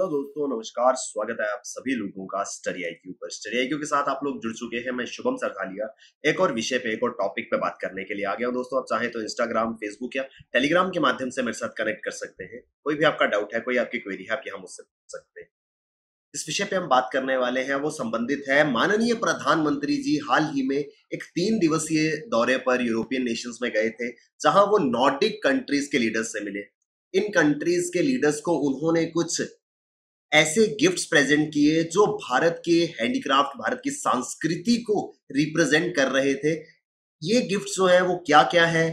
Hello दोस्तों नमस्कार स्वागत है आप सभी लोगों का स्टडी आई क्यू पर स्टडी आई क्यू के साथ आप लोग जुड़ चुके हैं मैं शुभम सरखालिया एक और विषय पे एक और टॉपिक पे बात करने के लिए आ गया हूँ दोस्तों आप चाहे तो इंस्टाग्राम फेसबुक या टेलीग्राम के माध्यम से मेरे साथ कनेक्ट कर सकते हैं कोई भी आपका डाउट है कोई आपकी क्वेरी है आप यहाँ मुझसे पूछ सकते हैं इस विषय पे हम बात करने वाले हैं वो संबंधित है माननीय प्रधानमंत्री जी हाल ही में एक तीन दिवसीय दौरे पर यूरोपियन नेशंस में गए थे जहां वो नॉर्डिक कंट्रीज के लीडर्स से मिले इन कंट्रीज के लीडर्स को उन्होंने कुछ ऐसे गिफ्ट्स प्रेजेंट किए जो भारत के हैंडीक्राफ्ट भारत की संस्कृति को रिप्रेजेंट कर रहे थे ये गिफ्ट जो है वो क्या क्या है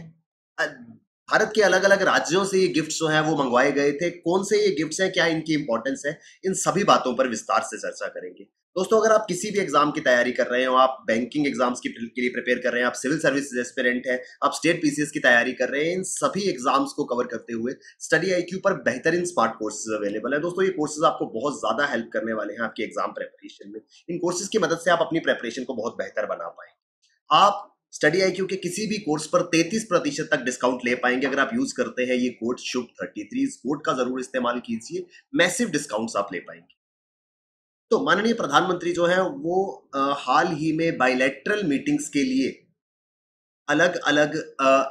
भारत के अलग अलग राज्यों से ये गिफ्ट जो है वो मंगवाए गए थे कौन से ये गिफ्ट्स हैं क्या इनकी इंपॉर्टेंस है इन सभी बातों पर विस्तार से चर्चा करेंगे दोस्तों अगर आप किसी भी एग्जाम की तैयारी कर रहे हो आप बैंकिंग एग्जाम्स की के लिए प्रिपेयर कर रहे हैं आप सिविल सर्विस एस्पिरेंट हैं आप स्टेट पीसीएस की तैयारी कर रहे हैं इन सभी एग्जाम्स को कवर करते हुए स्टडी आईक्यू पर बेहतरीन स्मार्ट कोर्सेज अवेलेबल है दोस्तों ये कोर्सेज आपको बहुत ज्यादा हेल्प करने वाले हैं आपके एग्जाम प्रेपरेशन में इन कोर्सेज की मदद से आप अपनी प्रेपरेशन को बहुत बेहतर बना पाए आप स्टडी आई के किसी भी कोर्स पर 33 प्रतिशत तक डिस्काउंट ले पाएंगे अगर आप यूज करते हैं ये कोड शुभ 33 इस कोड का जरूर इस्तेमाल कीजिए मैसिव डिस्काउंट्स आप ले पाएंगे तो माननीय प्रधानमंत्री जो है वो आ, हाल ही में बायलैटरल मीटिंग्स के लिए अलग अलग आ,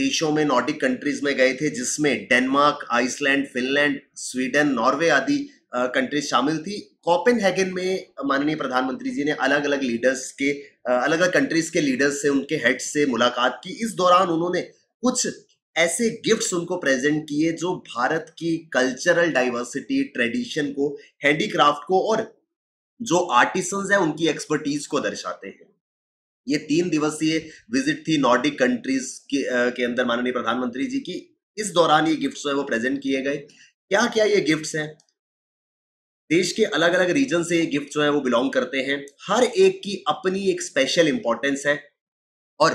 देशों में नॉर्डिक कंट्रीज में गए थे जिसमें Denmark Iceland Finland Sweden Norway आदि कंट्रीज शामिल थी हैगन में माननीय प्रधानमंत्री जी ने अलग अलग लीडर्स के अलग अलग कंट्रीज के लीडर्स से उनके हेड से मुलाकात की इस दौरान उन्होंने कुछ ऐसे गिफ्ट्स उनको प्रेजेंट किए जो भारत की कल्चरल डाइवर्सिटी ट्रेडिशन को हैंडीक्राफ्ट को और जो आर्टिसंस है उनकी एक्सपर्टीज को दर्शाते हैं ये तीन दिवसीय विजिट थी नॉर्डिक कंट्रीज के, के अंदर माननीय प्रधानमंत्री जी की इस दौरान ये गिफ्ट्स जो है वो प्रेजेंट किए गए क्या क्या ये गिफ्ट्स हैं देश के अलग अलग रीजन से ये गिफ्ट जो है वो बिलोंग करते हैं हर एक की अपनी एक स्पेशल इंपॉर्टेंस है और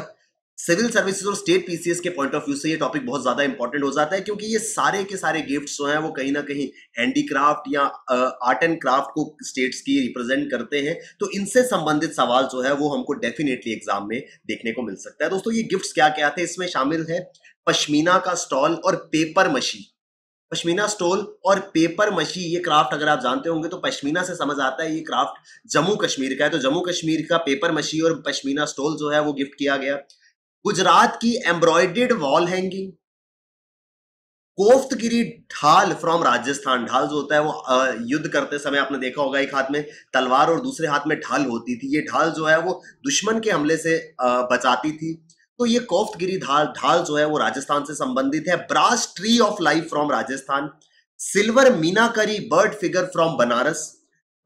सिविल सर्विसेज और स्टेट पीसीएस के पॉइंट ऑफ व्यू से ये टॉपिक बहुत ज्यादा इंपॉर्टेंट हो जाता है क्योंकि ये सारे के सारे गिफ्ट्स जो हैं वो कहीं ना कहीं हैंडीक्राफ्ट या आर्ट एंड क्राफ्ट को स्टेट्स की रिप्रेजेंट करते हैं तो इनसे संबंधित सवाल जो है वो हमको डेफिनेटली एग्जाम में देखने को मिल सकता है दोस्तों ये गिफ्ट क्या क्या थे इसमें शामिल है पश्मीना का स्टॉल और पेपर मशी पश्मीना स्टॉल और पेपर मशी ये क्राफ्ट अगर आप जानते होंगे तो पश्मीना से समझ आता है ये क्राफ्ट जम्मू कश्मीर का है तो जम्मू कश्मीर का पेपर मशी और पश्मीना स्टॉल जो है वो गिफ्ट किया गया गुजरात की एम्ब्रॉयडेड वॉल हैंगिंग कोफ्तगिरी ढाल फ्रॉम राजस्थान ढाल जो होता है वो युद्ध करते समय आपने देखा होगा एक हाथ में तलवार और दूसरे हाथ में ढाल होती थी ये ढाल जो है वो दुश्मन के हमले से बचाती थी तो ये कोफ्तगिरी ढाल ढाल जो है वो राजस्थान से संबंधित है brass tree of life from Rajasthan silver meenakari bird figure from Banaras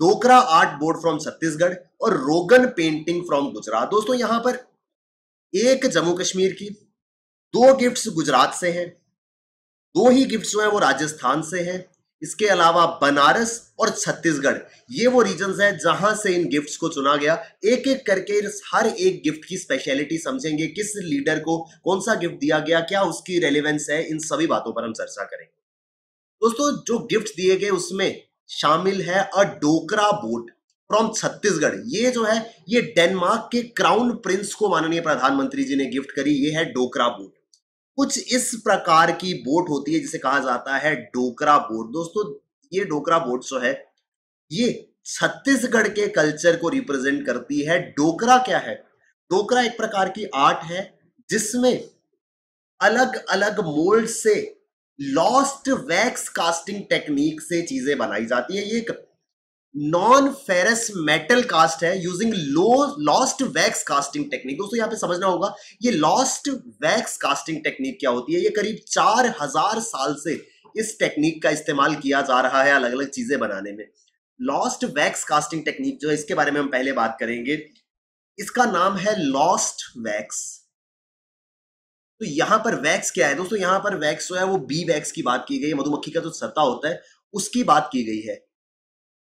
Dokra art board from Chhattisgarh और रोगन पेंटिंग फ्रॉम गुजरात दोस्तों यहां पर एक जम्मू कश्मीर की दो गिफ्ट्स गुजरात से हैं दो ही गिफ्ट्स जो हैं वो राजस्थान से हैं इसके अलावा बनारस और छत्तीसगढ़ ये वो रीजन हैं जहां से इन गिफ्ट्स को चुना गया एक एक करके हर एक गिफ्ट की स्पेशलिटी समझेंगे किस लीडर को कौन सा गिफ्ट दिया गया क्या उसकी रेलिवेंस है इन सभी बातों पर हम चर्चा करेंगे दोस्तों जो गिफ्ट दिए गए उसमें शामिल है a Dokra boat from Chhattisgarh ये जो है ये डेनमार्क के क्राउन प्रिंस को माननीय प्रधानमंत्री जी ने गिफ्ट करी ये है डोकरा बोट कुछ इस प्रकार की बोट होती है जिसे कहा जाता है डोकरा बोट दोस्तों ये डोकरा बोट जो है ये छत्तीसगढ़ के कल्चर को रिप्रेजेंट करती है डोकरा क्या है डोकरा एक प्रकार की आर्ट है जिसमें अलग अलग मोल्ड से लॉस्ट वैक्स कास्टिंग टेक्निक से चीजें बनाई जाती है ये एक नॉन फेरस मेटल कास्ट है यूजिंग लो लॉस्ट वैक्स कास्टिंग टेक्निक दोस्तों यहाँ पे समझना होगा ये लॉस्ट वैक्स कास्टिंग टेक्निक क्या होती है ये करीब चार हजार साल से इस टेक्निक का इस्तेमाल किया जा रहा है अलग अलग चीजें बनाने में लॉस्ट वैक्स कास्टिंग टेक्निक जो इसके बारे में हम पहले बात करेंगे इसका नाम है लॉस्ट वैक्स तो यहां पर वैक्स क्या है दोस्तों यहां पर वैक्स जो है वो बी वैक्स की बात की गई है मधुमक्खी का जो तो सत्ता होता है उसकी बात की गई है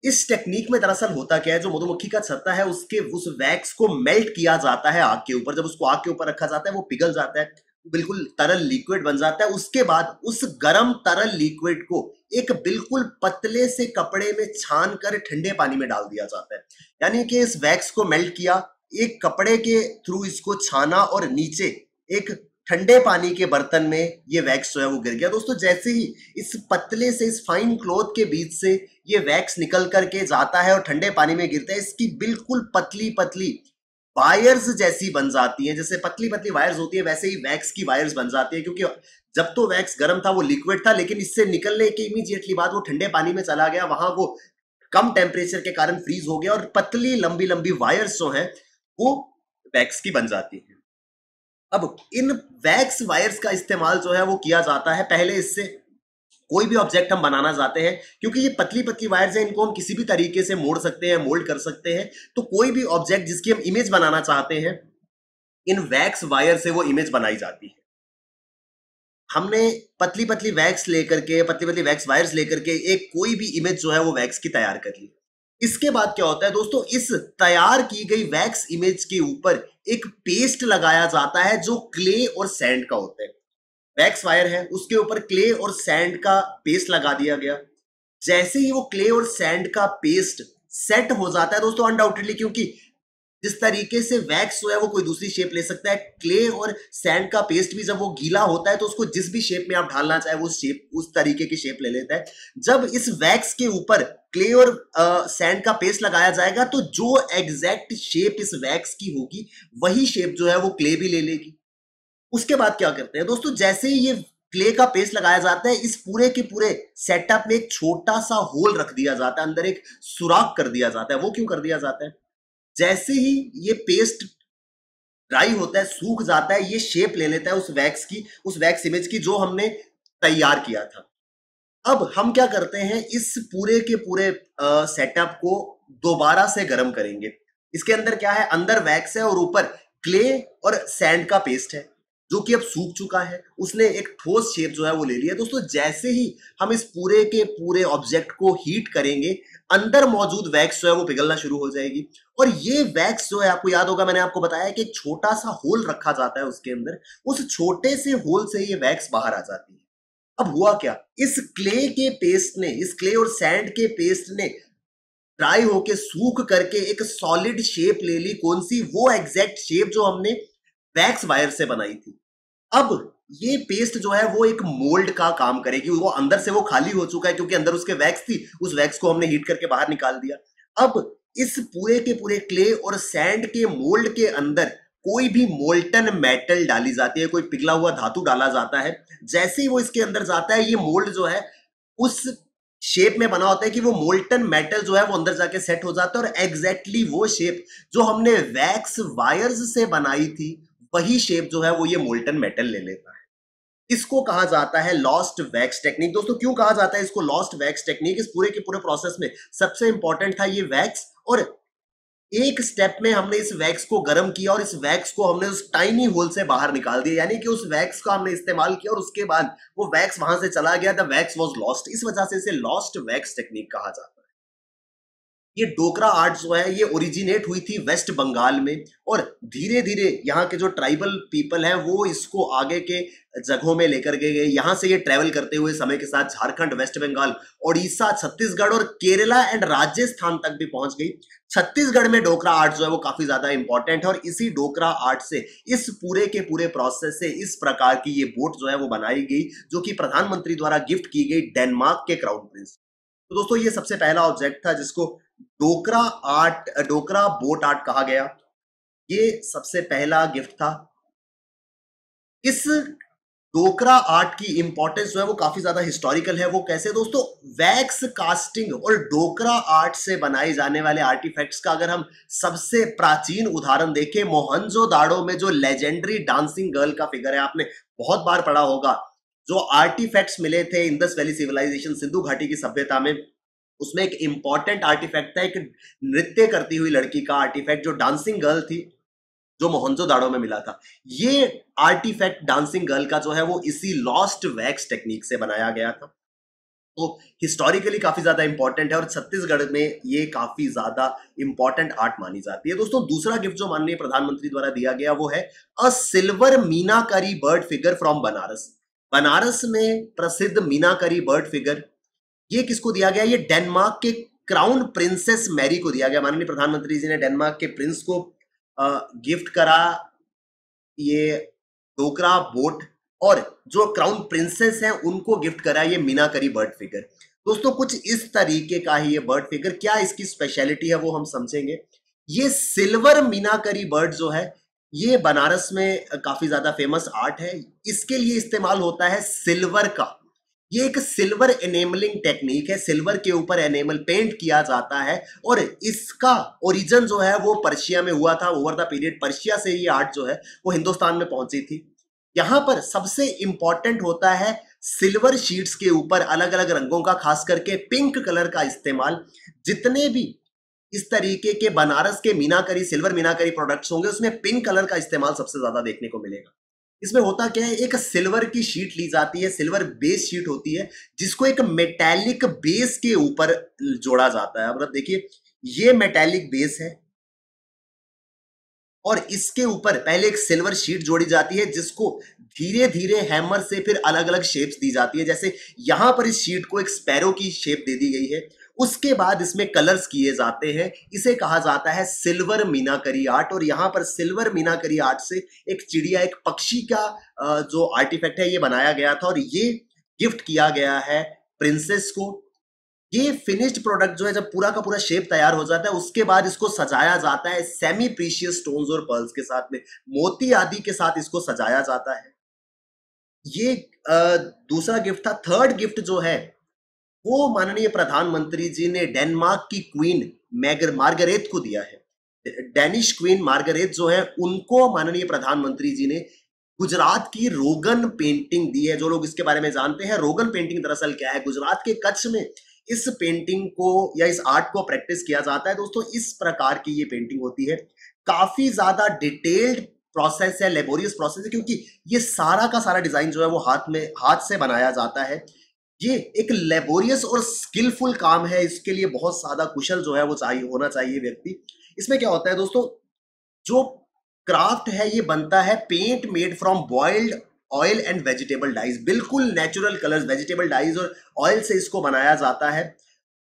इस टेक्निक में दरअसल होता क्या है जो मधुमक्खी का छत्ता है उसके उस वैक्स को मेल्ट किया जाता है आग के ऊपर जब उसको आग के ऊपर रखा जाता है वो पिघल जाता है बिल्कुल तरल लिक्विड बन जाता है उसके बाद उस गर्म तरल लिक्विड को एक बिल्कुल पतले से कपड़े में छान कर ठंडे पानी में डाल दिया जाता है यानी कि इस वैक्स को मेल्ट किया एक कपड़े के थ्रू इसको छाना और नीचे एक ठंडे पानी के बर्तन में ये वैक्स जो है वो गिर गया दोस्तों जैसे ही इस पतले से इस फाइन क्लोथ के बीच से ये वैक्स निकल करके जाता है और ठंडे पानी में गिरता है इसकी बिल्कुल पतली पतली वायर्स जैसी बन जाती है जैसे पतली पतली वायर्स होती है वैसे ही वैक्स की वायर्स बन जाती है क्योंकि जब तो वैक्स गर्म था वो लिक्विड था लेकिन इससे निकलने के इमीजिएटली बाद वो ठंडे पानी में चला गया वहां वो कम टेम्परेचर के कारण फ्रीज हो गया और पतली लंबी लंबी वायर्स जो है वो वैक्स की बन जाती है अब इन वैक्स वायर्स का इस्तेमाल जो है वो किया जाता है पहले इससे कोई भी ऑब्जेक्ट हम बनाना चाहते हैं क्योंकि ये पतली पतली वायर्स हैं इनको हम किसी भी तरीके से मोड़ सकते हैं मोल्ड कर सकते हैं तो कोई भी ऑब्जेक्ट जिसकी हम इमेज बनाना चाहते हैं इन वैक्स वायर से वो इमेज बनाई जाती है हमने पतली पतली वैक्स लेकर के पतली पतली वैक्स वायर्स लेकर के एक कोई भी इमेज जो है वो वैक्स की तैयार कर ली इसके बाद क्या होता है दोस्तों इस तैयार की गई वैक्स इमेज के ऊपर एक पेस्ट लगाया जाता है जो क्ले और सैंड का होता है वैक्स वायर है उसके ऊपर क्ले और सैंड का पेस्ट लगा दिया गया जैसे ही वो क्ले और सैंड का पेस्ट सेट हो जाता है दोस्तों अनडाउटेडली क्योंकि जिस तरीके से वैक्स जो है वो कोई दूसरी शेप ले सकता है क्ले और सैंड का पेस्ट भी जब वो गीला होता है तो उसको जिस भी शेप में आप ढालना चाहे वो शेप उस तरीके की शेप ले लेता है जब इस वैक्स के ऊपर क्ले और सैंड का पेस्ट लगाया जाएगा तो जो एग्जैक्ट शेप इस वैक्स की होगी वही शेप जो है वो क्ले भी ले लेगी उसके बाद क्या करते हैं दोस्तों जैसे ही ये क्ले का पेस्ट लगाया जाता है इस पूरे के पूरे सेटअप में एक छोटा सा होल रख दिया जाता है अंदर एक सुराख कर दिया जाता है वो क्यों कर दिया जाता है जैसे ही ये पेस्ट ड्राई होता है सूख जाता है ये शेप ले लेता है उस वैक्स की उस वैक्स इमेज की जो हमने तैयार किया था अब हम क्या करते हैं इस पूरे के पूरे सेटअप को दोबारा से गर्म करेंगे इसके अंदर क्या है अंदर वैक्स है और ऊपर क्ले और सैंड का पेस्ट है जो कि अब सूख चुका है उसने एक ठोस शेप जो है वो ले लिया दोस्तों जैसे ही हम इस पूरे के पूरे ऑब्जेक्ट को हीट करेंगे अंदर मौजूद वैक्स जो है वो पिघलना शुरू हो जाएगी और ये वैक्स जो है आपको याद होगा मैंने आपको बताया कि एक छोटा सा होल रखा जाता है उसके अंदर उस छोटे से होल से ये वैक्स बाहर आ जाती है अब हुआ क्या इस क्ले के पेस्ट ने इस क्ले और सैंड के पेस्ट ने ड्राई होके सूख करके एक सॉलिड शेप ले ली कौन सी वो एग्जैक्ट शेप जो हमने वैक्स वायर से बनाई थी अब ये पेस्ट जो है वो एक मोल्ड का काम करेगी वो अंदर से वो खाली हो चुका है क्योंकि अंदर उसके वैक्स थी उस वैक्स को हमने हीट करके बाहर निकाल दिया अब इस पूरे के पूरे क्ले और सैंड के मोल्ड के अंदर कोई भी मोल्टन मेटल डाली जाती है कोई पिघला हुआ धातु डाला जाता है जैसे ही वो इसके अंदर जाता है ये मोल्ड जो है उस शेप में बना होता है कि वो मोल्टन मेटल जो है वो अंदर जाके सेट हो जाता है और एग्जैक्टली exactly वो शेप जो हमने वैक्स वायर्स से बनाई थी वही शेप जो है वो ये मोल्टन मेटल ले लेता है इसको कहा जाता है लॉस्ट वैक्स टेक्निक दोस्तों क्यों कहा जाता है इसको लॉस्ट वैक्स टेक्निक इस पूरे के पूरे प्रोसेस में सबसे इंपॉर्टेंट था ये वैक्स और एक स्टेप में हमने इस वैक्स को गर्म किया और इस वैक्स को हमने उस टाइनी होल से बाहर निकाल दिया यानी कि उस वैक्स का हमने इस्तेमाल किया और उसके बाद वो वैक्स वहां से चला गया द वैक्स वॉज लॉस्ट इस वजह से इसे लॉस्ट वैक्स टेक्निक कहा जाता है ये डोकरा आर्ट जो है ये ओरिजिनेट हुई थी वेस्ट बंगाल में और धीरे धीरे यहाँ के जो ट्राइबल पीपल हैं वो इसको आगे के जगहों में लेकर गए गए यहाँ से ये ट्रैवल करते हुए समय के साथ झारखंड वेस्ट बंगाल ओडिशा छत्तीसगढ़ और केरला एंड राजस्थान तक भी पहुंच गई छत्तीसगढ़ में डोकरा आर्ट जो है वो काफी ज्यादा इंपॉर्टेंट है और इसी डोकरा आर्ट से इस पूरे के पूरे प्रोसेस से इस प्रकार की ये बोट जो है वो बनाई गई जो कि प्रधानमंत्री द्वारा गिफ्ट की गई डेनमार्क के क्राउन प्रिंस तो दोस्तों ये सबसे पहला ऑब्जेक्ट था जिसको Dokra art Dokra boat art कहा गया ये सबसे पहला गिफ्ट था इस डोकरा आर्ट की इंपॉर्टेंस जो है वो काफी ज्यादा हिस्टोरिकल है वो कैसे दोस्तों वैक्स कास्टिंग और डोकरा आर्ट से बनाए जाने वाले आर्टिफैक्ट्स का अगर हम सबसे प्राचीन उदाहरण देखें मोहनजो दाड़ो में जो लेजेंडरी डांसिंग गर्ल का फिगर है आपने बहुत बार पढ़ा होगा जो आर्टिफैक्ट्स मिले थे इंदस वैली सिविलाइजेशन सिंधु घाटी की सभ्यता में उसमें एक इंपॉर्टेंट आर्टिफैक्ट था एक नृत्य करती हुई लड़की का आर्टिफैक्ट जो डांसिंग गर्ल थी जो मोहनजो दाड़ो में मिला था ये आर्टिफैक्ट डांसिंग गर्ल का जो है वो इसी लॉस्ट वैक्स टेक्निक से बनाया गया था तो हिस्टोरिकली काफी ज्यादा इंपॉर्टेंट है और छत्तीसगढ़ में ये काफी ज्यादा इंपॉर्टेंट आर्ट मानी जाती है दोस्तों दूसरा गिफ्ट जो माननीय प्रधानमंत्री द्वारा दिया गया वो है a silver meenakari bird figure from Banaras Banaras में प्रसिद्ध मीनाकारी बर्ड फिगर ये किसको दिया गया ये डेनमार्क के क्राउन प्रिंसेस मैरी को दिया गया माननीय प्रधानमंत्री जी ने डेनमार्क के प्रिंस को गिफ्ट करा ये डोकरा बोट और जो क्राउन प्रिंसेस हैं उनको गिफ्ट करा ये मीनाकरी बर्ड फिगर दोस्तों कुछ इस तरीके का ही ये बर्ड फिगर क्या इसकी स्पेशलिटी है वो हम समझेंगे ये सिल्वर मीनाकरी बर्ड जो है ये बनारस में काफी ज्यादा फेमस आर्ट है इसके लिए इस्तेमाल होता है सिल्वर का ये एक सिल्वर एनेमलिंग टेक्निक है सिल्वर के ऊपर एनेमल पेंट किया जाता है और इसका ओरिजिन जो है वो पर्शिया में हुआ था ओवर द पीरियड पर्शिया से ये आर्ट जो है वो हिंदुस्तान में पहुंची थी यहां पर सबसे इंपॉर्टेंट होता है सिल्वर शीट्स के ऊपर अलग अलग रंगों का खास करके पिंक कलर का इस्तेमाल जितने भी इस तरीके के बनारस के मीनाकारी सिल्वर मीनाकारी प्रोडक्ट्स होंगे उसमें पिंक कलर का इस्तेमाल सबसे ज्यादा देखने को मिलेगा इसमें होता क्या है एक सिल्वर की शीट ली जाती है सिल्वर बेस शीट होती है जिसको एक मेटेलिक बेस के ऊपर जोड़ा जाता है मतलब देखिए ये मेटेलिक बेस है और इसके ऊपर पहले एक सिल्वर शीट जोड़ी जाती है जिसको धीरे धीरे हैमर से फिर अलग अलग शेप्स दी जाती है जैसे यहां पर इस शीट को एक स्पैरो की शेप दे दी गई है उसके बाद इसमें कलर्स किए जाते हैं इसे कहा जाता है सिल्वर मीनाकरी आर्ट और यहाँ पर सिल्वर मीनाकरी आर्ट से एक चिड़िया एक पक्षी का जो आर्टिफैक्ट है ये बनाया गया था और ये गिफ्ट किया गया है प्रिंसेस को ये फिनिश्ड प्रोडक्ट जो है जब पूरा का पूरा शेप तैयार हो जाता है उसके बाद इसको सजाया जाता है सेमी प्रीशियस स्टोन्स और पर्ल्स के साथ में मोती आदि के साथ इसको सजाया जाता है ये दूसरा गिफ्ट था थर्ड गिफ्ट जो है वो माननीय प्रधानमंत्री जी ने डेनमार्क की क्वीन मैगर मार्गरेट को दिया है डेनिश क्वीन मार्गरेट जो है उनको माननीय प्रधानमंत्री जी ने गुजरात की रोगन पेंटिंग दी है जो लोग इसके बारे में जानते हैं रोगन पेंटिंग दरअसल क्या है गुजरात के कच्छ में इस पेंटिंग को या इस आर्ट को प्रैक्टिस किया जाता है दोस्तों इस प्रकार की ये पेंटिंग होती है काफी ज्यादा डिटेल्ड प्रोसेस है लेबोरियस प्रोसेस है क्योंकि ये सारा का सारा डिजाइन जो है वो हाथ में हाथ से बनाया जाता है ये एक लेबोरियस और स्किलफुल काम है इसके लिए बहुत ज्यादा कुशल जो है वो चाहिए होना चाहिए व्यक्ति इसमें क्या होता है दोस्तों जो क्राफ्ट है ये बनता है paint made from boiled oil and vegetable dyes बिल्कुल नेचुरल कलर्स वेजिटेबल डाइज और ऑयल से इसको बनाया जाता है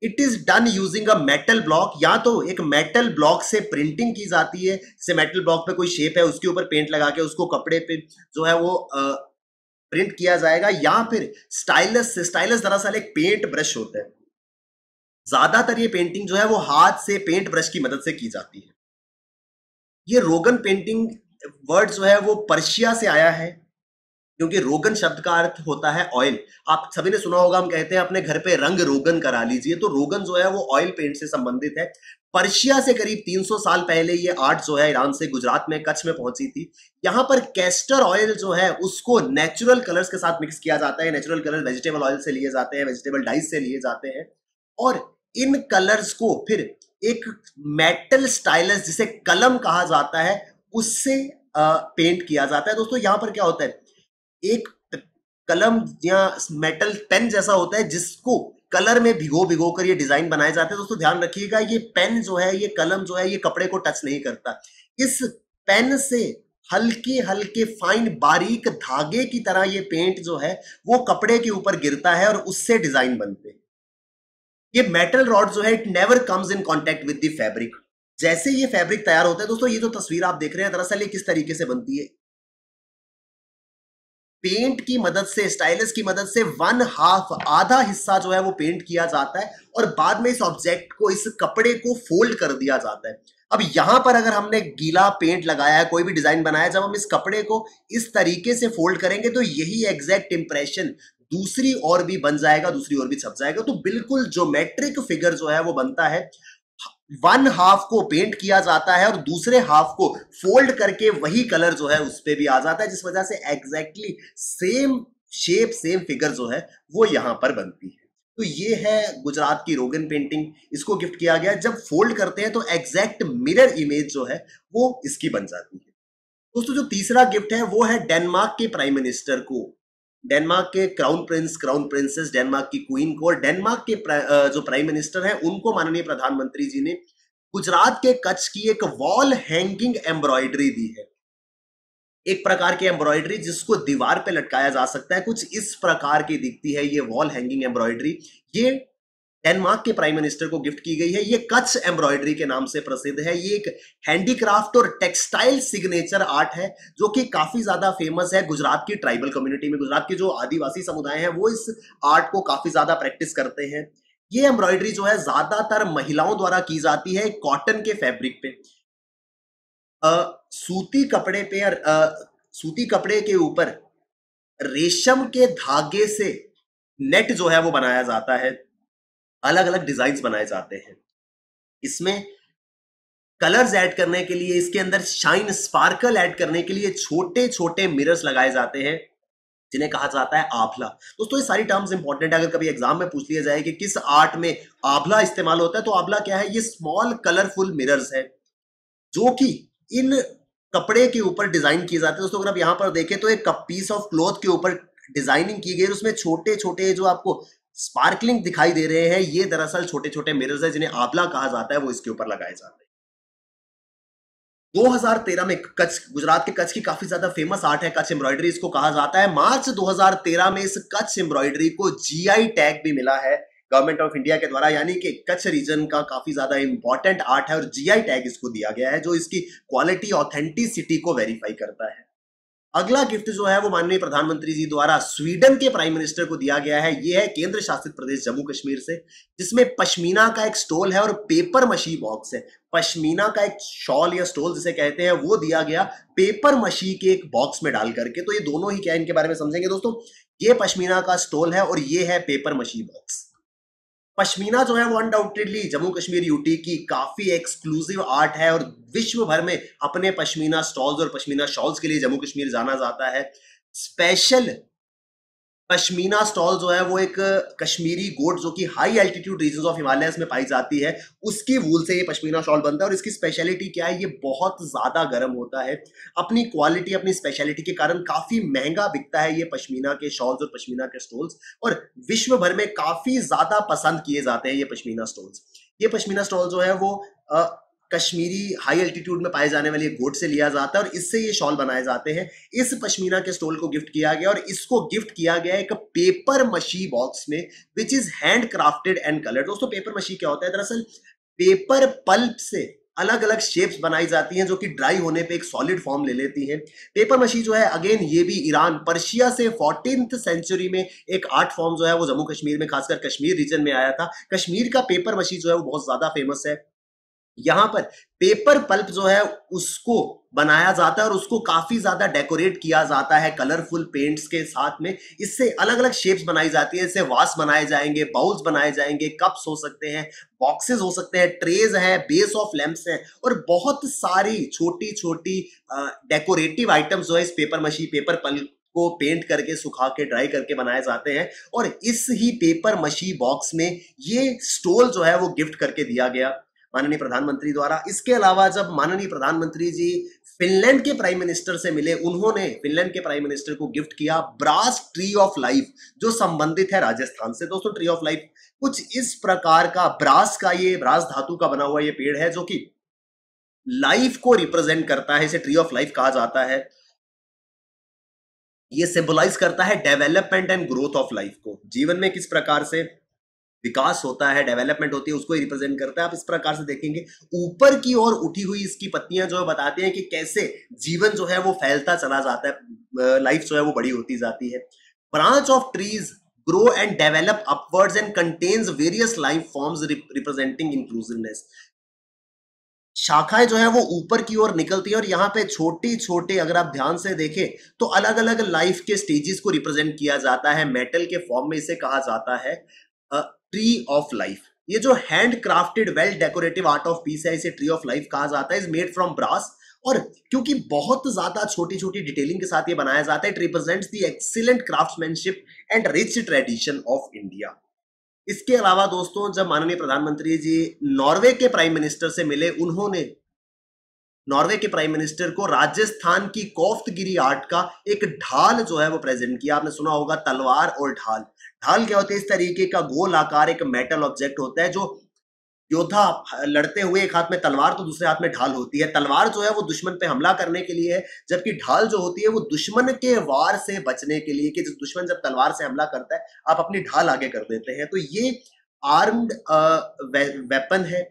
it is done using a metal block या तो एक मेटल ब्लॉक से प्रिंटिंग की जाती है जैसे मेटल ब्लॉक पे कोई शेप है उसके ऊपर पेंट लगा के उसको कपड़े पे जो है वो प्रिंट किया जाएगा या फिर स्टाइलस से स्टाइलस दरअसल एक पेंट ब्रश होता है ज्यादातर ये पेंटिंग जो है वो हाथ से पेंट ब्रश की मदद से की जाती है ये रोगन पेंटिंग वर्ड जो है वो पर्शिया से आया है क्योंकि रोगन शब्द का अर्थ होता है ऑयल आप सभी ने सुना होगा हम कहते हैं अपने घर पे रंग रोगन करा लीजिए तो रोगन जो है वो ऑयल पेंट से संबंधित है पर्शिया से करीब 300 साल पहले ये आर्ट जो है ईरान से गुजरात में कच्छ में पहुंची थी यहां पर कैस्टर ऑयल जो है उसको नेचुरल कलर्स के साथ मिक्स किया जाता है नेचुरल कलर वेजिटेबल ऑयल से लिए जाते हैं वेजिटेबल डाइस से लिए जाते हैं और इन कलर्स को फिर एक मेटल स्टाइलस जिसे कलम कहा जाता है उससे पेंट किया जाता है दोस्तों यहां पर क्या होता है एक कलम या मेटल पेन जैसा होता है जिसको कलर में भिगो भिगो कर ये डिजाइन बनाए जाते हैं दोस्तों ध्यान रखिएगा ये पेन जो है ये कलम जो है ये कपड़े को टच नहीं करता इस पेन से हल्के हल्के फाइन बारीक धागे की तरह ये पेंट जो है वो कपड़े के ऊपर गिरता है और उससे डिजाइन बनते हैं ये मेटल रॉड जो है it never comes in contact with the fabric जैसे ये फैब्रिक तैयार होता है दोस्तों ये जो तस्वीर आप देख रहे हैं दरअसल ये किस तरीके से बनती है पेंट की मदद से स्टाइलस की मदद से वन हाफ आधा हिस्सा जो है वो पेंट किया जाता है और बाद में इस ऑब्जेक्ट को इस कपड़े को फोल्ड कर दिया जाता है अब यहां पर अगर हमने गीला पेंट लगाया है कोई भी डिजाइन बनाया जब हम इस कपड़े को इस तरीके से फोल्ड करेंगे तो यही एग्जैक्ट इंप्रेशन दूसरी और भी बन जाएगा दूसरी और भी छप जाएगा तो बिल्कुल ज्योमेट्रिक फिगर जो है वो बनता है वन हाफ को पेंट किया जाता है और दूसरे हाफ को फोल्ड करके वही कलर जो है उस पर भी आ जाता है जिस वजह से exactly same shape same figure जो है वो यहां पर बनती है तो ये है गुजरात की रोगन पेंटिंग इसको गिफ्ट किया गया जब फोल्ड करते हैं तो एग्जैक्ट मिरर इमेज जो है वो इसकी बन जाती है दोस्तों जो तीसरा गिफ्ट है वो है डेनमार्क के प्राइम मिनिस्टर को डेनमार्क के crown prince crown princess Denmark की क्वीन को और डेनमार्क के प्रा, जो प्राइम मिनिस्टर हैं उनको माननीय प्रधानमंत्री जी ने गुजरात के कच्छ की एक वॉल हैंगिंग एम्ब्रॉयडरी दी है एक प्रकार की एम्ब्रॉयडरी जिसको दीवार पे लटकाया जा सकता है कुछ इस प्रकार की दिखती है ये वॉल हैंगिंग एम्ब्रॉयडरी ये डेनमार्क के प्राइम मिनिस्टर को गिफ्ट की गई है ये कच्छ एम्ब्रॉयडरी के नाम से प्रसिद्ध है ये एक हैंडीक्राफ्ट और टेक्सटाइल सिग्नेचर आर्ट है जो कि काफी ज्यादा फेमस है गुजरात की ट्राइबल कम्युनिटी में गुजरात के जो आदिवासी समुदाय है वो इस आर्ट को काफी ज्यादा प्रैक्टिस करते हैं ये एम्ब्रॉयडरी जो है ज्यादातर महिलाओं द्वारा की जाती है कॉटन के फैब्रिक पे आ, सूती कपड़े पे आ, सूती कपड़े के ऊपर रेशम के धागे से नेट जो है वो बनाया जाता है अलग अलग डिजाइन बनाए जाते हैं इसमें कलर्स ऐड करने के लिए इसके अंदर शाइन स्पार्कल ऐड करने के लिए छोटे छोटे मिरर्स लगाए जाते हैं जिन्हें कहा जाता है आभला दोस्तों ये सारी टर्म्स इंपॉर्टेंट है अगर कभी एग्जाम में पूछ लिया जाए कि किस आर्ट में आभला इस्तेमाल होता है तो आभला क्या है ये स्मॉल कलरफुल मिरर्स है जो कि इन कपड़े के ऊपर डिजाइन किए जाते हैं दोस्तों अगर आप यहां पर देखें तो एक पीस ऑफ क्लोथ के ऊपर डिजाइनिंग की गई उसमें छोटे छोटे जो आपको स्पार्कलिंग दिखाई दे रहे हैं ये दरअसल छोटे छोटे मिरर्स है जिन्हें आबला कहा जाता है वो इसके ऊपर लगाए जाते हैं 2013 में कच्छ गुजरात के कच्छ की काफी ज्यादा फेमस आर्ट है कच्छ एम्ब्रॉयडरी इसको कहा जाता है मार्च 2013 में इस कच्छ एम्ब्रॉयडरी को जीआई टैग भी मिला है गवर्नमेंट ऑफ इंडिया के द्वारा यानी कि कच्छ रीजन का काफी ज्यादा इंपॉर्टेंट आर्ट है और जीआई टैग इसको दिया गया है जो इसकी क्वालिटी ऑथेंटिसिटी को वेरीफाई करता है अगला गिफ्ट जो है वो माननीय प्रधानमंत्री जी द्वारा स्वीडन के प्राइम मिनिस्टर को दिया गया है ये है केंद्र शासित प्रदेश जम्मू कश्मीर से जिसमें पश्मीना का एक स्टॉल है और पेपर मशी बॉक्स है पश्मीना का एक शॉल या स्टॉल जिसे कहते हैं वो दिया गया पेपर मशी के एक बॉक्स में डाल करके तो ये दोनों ही क्या इनके बारे में समझेंगे दोस्तों ये पश्मीना का स्टॉल है और ये है पेपर मशी बॉक्स पश्मीना जो है वो अनडाउटेडली जम्मू कश्मीर यूटी की काफी एक्सक्लूसिव आर्ट है और विश्व भर में अपने पश्मीना स्टॉल्स और पश्मीना शॉल्स के लिए जम्मू कश्मीर जाना जाता है स्पेशल पश्मीना स्टॉल जो है वो एक कश्मीरी गोट जो कि high altitude region of Himalaya में पाई जाती है उसकी वूल से ये पश्मीना शॉल बनता है और इसकी स्पेशलिटी क्या है ये बहुत ज़्यादा गर्म होता है अपनी क्वालिटी अपनी स्पेशलिटी के कारण काफ़ी महंगा बिकता है ये पश्मीना के शॉल्स और पश्मीना के स्टॉल्स और विश्व भर में काफ़ी ज़्यादा पसंद किए जाते हैं ये पश्मीना स्टॉल्स ये पश्मीना स्टॉल जो है वो कश्मीरी हाई अल्टीट्यूड में पाए जाने वाले गोट से लिया जाता है और इससे ये शॉल बनाए जाते हैं इस पश्मीना के स्टोल को गिफ्ट किया गया और इसको गिफ्ट किया गया एक पेपर मशी बॉक्स में which is hand crafted and colour दोस्तों पेपर मशी क्या होता है दरअसल पेपर पल्प से अलग अलग शेप्स बनाई जाती हैं जो कि ड्राई होने पे एक सॉलिड फॉर्म ले लेती हैं पेपर मशी जो है अगेन ये भी ईरान पर्शिया से फोर्टीन सेंचुरी में एक आर्ट फॉर्म जो है वो जम्मू कश्मीर में खासकर कश्मीर रीजन में आया था कश्मीर का पेपर मशी जो है वो बहुत ज़्यादा फेमस है यहां पर पेपर पल्प जो है उसको बनाया जाता है और उसको काफी ज्यादा डेकोरेट किया जाता है कलरफुल पेंट्स के साथ में इससे अलग अलग शेप्स बनाई जाती है इससे वास बनाए जाएंगे बाउल्स बनाए जाएंगे कप्स हो सकते हैं बॉक्सेस हो सकते हैं ट्रेज है बेस ऑफ लैंप्स है और बहुत सारी छोटी छोटी डेकोरेटिव आइटम्स जो है इस पेपर मशी पेपर पल्प को पेंट करके सुखा के ड्राई करके बनाए जाते हैं और इस ही पेपर मशी बॉक्स में ये स्टोल जो है वो गिफ्ट करके दिया गया माननीय प्रधानमंत्री द्वारा इसके अलावा जब माननीय प्रधानमंत्री जी फिनलैंड के प्राइम मिनिस्टर से मिले उन्होंने फिनलैंड के प्राइम मिनिस्टर को गिफ्ट किया ब्रास ट्री ऑफ लाइफ जो संबंधित है राजस्थान से दोस्तों ट्री ऑफ लाइफ कुछ इस प्रकार का ब्रास का ये ब्रास धातु का बना हुआ ये पेड़ है जो कि लाइफ को रिप्रेजेंट करता है इसे ट्री ऑफ लाइफ कहा जाता है ये सिंबलाइज करता है development and growth of life को जीवन में किस प्रकार से विकास होता है डेवलपमेंट होती है उसको रिप्रेजेंट करता है आप इस प्रकार से देखेंगे ऊपर की ओर उठी हुई इसकी पत्तियां जो है बताती हैं कि कैसे जीवन जो है वो फैलता चला जाता है लाइफ जो है वो बड़ी होती जाती है branch of trees grow and develop upwards and contains various life forms representing inclusiveness शाखाएं जो है वो ऊपर की ओर निकलती है और यहाँ पे छोटी छोटे अगर आप ध्यान से देखें तो अलग अलग लाइफ के स्टेजेस को रिप्रेजेंट किया जाता है मेटल के फॉर्म में इसे कहा जाता है ट्री ऑफ लाइफ ये जो hand crafted well decorative art of piece है इसे ट्री ऑफ लाइफ कहा जाता है इज मेड फ्रॉम ब्रास और क्योंकि बहुत ज्यादा छोटी छोटी डिटेलिंग के साथ ये बनाया जाता है it represents the excellent craftsmanship and rich tradition of India इसके अलावा दोस्तों जब माननीय प्रधानमंत्री जी नॉर्वे के प्राइम मिनिस्टर से मिले उन्होंने नॉर्वे के प्राइम मिनिस्टर को राजस्थान की कोफ्तगिरी आर्ट का एक ढाल जो है वो प्रेजेंट किया आपने सुना होगा तलवार और ढाल ढाल क्या होते हैं इस तरीके का गोल आकार एक मेटल ऑब्जेक्ट होता है जो योद्धा लड़ते हुए एक हाथ में तलवार तो दूसरे हाथ में ढाल होती है तलवार जो है वो दुश्मन पे हमला करने के लिए है जबकि ढाल जो होती है वो दुश्मन के वार से बचने के लिए कि जिस दुश्मन जब तलवार से हमला करता है आप अपनी ढाल आगे कर देते हैं तो ये आर्म्ड वेपन है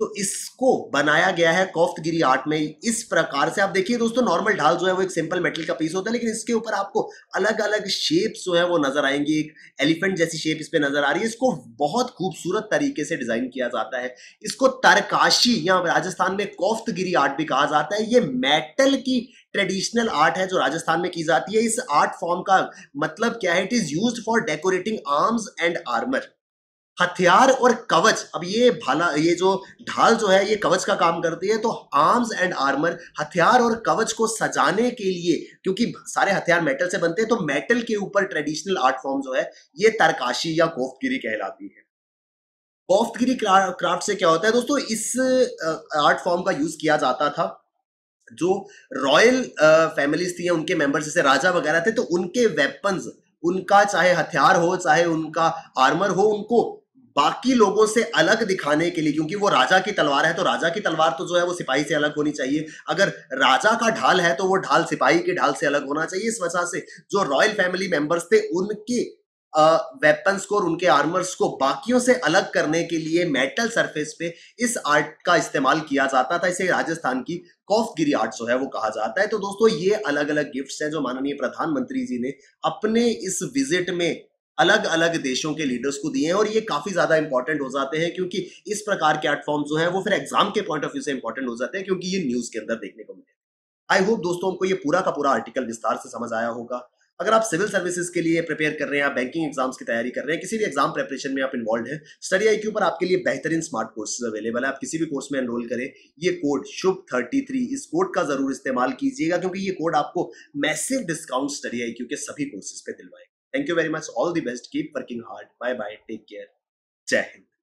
तो इसको बनाया गया है कौफ्तगिरी आर्ट में इस प्रकार से आप देखिए दोस्तों नॉर्मल ढाल जो है वो एक सिंपल मेटल का पीस होता है लेकिन इसके ऊपर आपको अलग अलग शेप्स जो है वो नजर आएंगी एक एलिफेंट जैसी शेप इस पे नजर आ रही है इसको बहुत खूबसूरत तरीके से डिजाइन किया जाता है इसको तरकाशी या राजस्थान में कौफ्तगिरी आर्ट भी कहा जाता है ये मेटल की ट्रेडिशनल आर्ट है जो राजस्थान में की जाती है इस आर्ट फॉर्म का मतलब क्या है it is use for decorating arms and armour हथियार और कवच अब ये भाला ये जो ढाल जो है ये कवच का काम करती है तो आर्म्स एंड आर्मर हथियार और कवच को सजाने के लिए क्योंकि सारे हथियार मेटल से बनते हैं तो मेटल के ऊपर ट्रेडिशनल आर्ट फॉर्म जो है ये तरकाशी या कोफ्तगिरी कहलाती है कोफ्तगिरी क्राफ्ट से क्या होता है दोस्तों इस आर्ट फॉर्म का यूज किया जाता था जो रॉयल फैमिलीज थी उनके मेंबर्स जैसे राजा वगैरह थे तो उनके वेपन्स उनका चाहे हथियार हो चाहे उनका आर्मर हो उनको बाकी लोगों से अलग दिखाने के लिए क्योंकि वो राजा की तलवार है तो राजा की तलवार तो जो है वो सिपाही से अलग होनी चाहिए अगर राजा का ढाल है तो वो ढाल सिपाही के ढाल से अलग होना चाहिए इस वजह से जो रॉयल फैमिली मेंबर्स थे उनके वेपन्स को और उनके आर्मर्स को बाकियों से अलग करने के लिए मेटल सरफेस पे इस आर्ट का इस्तेमाल किया जाता था इसे राजस्थान की गिरी आर्ट जो है वो कहा जाता है तो दोस्तों ये अलग अलग गिफ्ट्स हैं जो माननीय प्रधानमंत्री जी ने अपने इस विजिट में अलग अलग देशों के लीडर्स को दिए हैं और ये काफ़ी ज़्यादा इंपॉर्टेंट हो जाते हैं क्योंकि इस प्रकार के प्लेटफॉर्म जो है वो फिर एग्जाम के पॉइंट ऑफ व्यू से इंपॉर्टेंट हो जाते हैं क्योंकि ये न्यूज़ के अंदर देखने को मिले आई होप दोस्तों हमको ये पूरा का पूरा आर्टिकल विस्तार से समझ आया होगा अगर आप सिविल सर्विसेज के लिए प्रिपेयर कर रहे हैं आप बैंकिंग एग्जाम्स की तैयारी कर रहे हैं किसी भी एग्जाम प्रिपरेशन में आप इन्वॉल्व हैं स्टडी आई पर आपके लिए बेहतरीन स्मार्ट कोर्सेज अवेलेबल है आप किसी भी कोर्स में एनरोल करें ये कोड शुभ थर्टी थ्री इस कोड का जरूर इस्तेमाल कीजिएगा क्योंकि ये कोड आपको मैसिव डिस्काउंट स्टडी आई के सभी कोर्सेज पे दिलवाएगा Thank you very much. All the best. Keep working hard. Bye bye. Take care. Jai